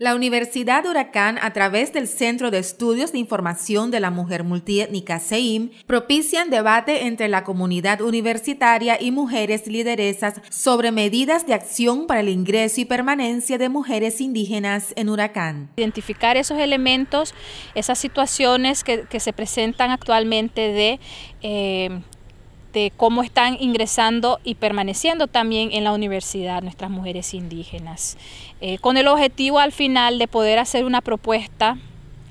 La Universidad Huracán, a través del Centro de Estudios de Información de la Mujer Multiétnica CEIM, propician debate entre la comunidad universitaria y mujeres lideresas sobre medidas de acción para el ingreso y permanencia de mujeres indígenas en Huracán. Identificar esos elementos, esas situaciones que, se presentan actualmente de... Eh, cómo están ingresando y permaneciendo también en la universidad nuestras mujeres indígenas, eh, con el objetivo al final de poder hacer una propuesta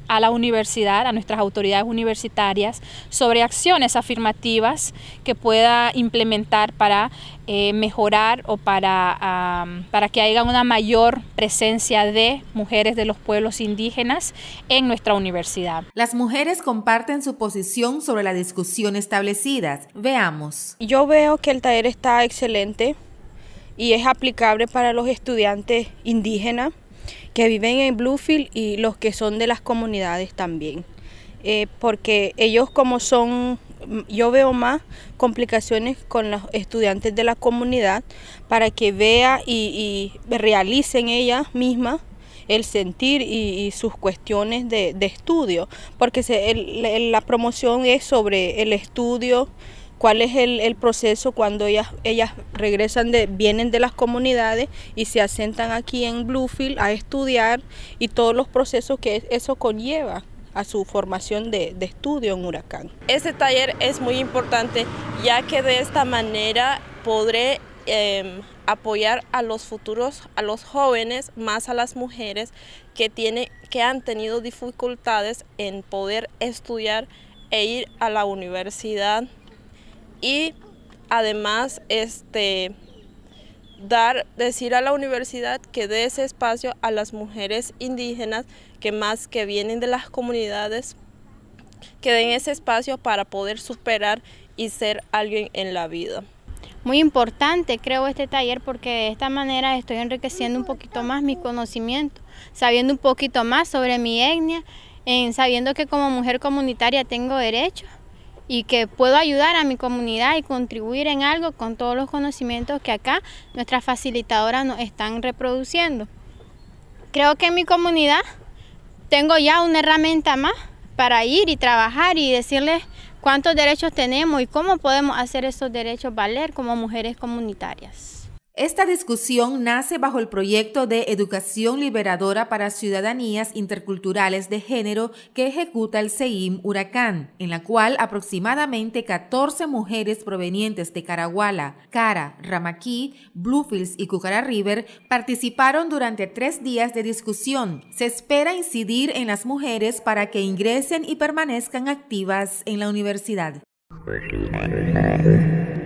a la universidad, a nuestras autoridades universitarias, sobre acciones afirmativas que pueda implementar para eh, mejorar o para, ah, para que haya una mayor presencia de mujeres de los pueblos indígenas en nuestra universidad. Las mujeres comparten su posición sobre la discusión establecida. Veamos. Yo veo que el taller está excelente y es aplicable para los estudiantes indígenas que viven en Bluefield y los que son de las comunidades también. Eh, porque ellos como son, mm, yo veo más complicaciones con los estudiantes de la comunidad para que vea y, realicen ellas mismas el sentir y, sus cuestiones de, estudio, porque la promoción es sobre el estudio, cuál es el, el proceso cuando ellas, ellas regresan, de, vienen de las comunidades y se asentan aquí en Bluefield a estudiar y todos los procesos que eso conlleva a su formación de, estudio en Huracán. Este taller es muy importante ya que de esta manera podré em, apoyar a los futuros, a los jóvenes, más a las mujeres que, tiene, que han tenido dificultades en poder estudiar e ir a la universidad y además este, dar, decir a la universidad que dé ese espacio a las mujeres indígenas que más que vienen de las comunidades, que den ese espacio para poder superar y ser alguien en la vida. Muy importante creo este taller porque de esta manera estoy enriqueciendo un poquito más mi conocimiento, sabiendo un poquito más sobre mi etnia, en, sabiendo que como mujer comunitaria tengo derecho y que puedo ayudar a mi comunidad y contribuir en algo con todos los conocimientos que acá nuestras facilitadoras nos están reproduciendo. Creo que en mi comunidad tengo ya una herramienta más para ir y trabajar y decirles cuántos derechos tenemos y cómo podemos hacer esos derechos valer como mujeres comunitarias. Esta discusión nace bajo el proyecto de Educación Liberadora para Ciudadanías Interculturales de Género que ejecuta el SEIM Huracán, en la cual aproximadamente 14 mujeres provenientes de Caraguala, Cara, Ramaquí, Bluefields y Cucara River participaron durante tres días de discusión. Se espera incidir en las mujeres para que ingresen y permanezcan activas en la universidad. Pues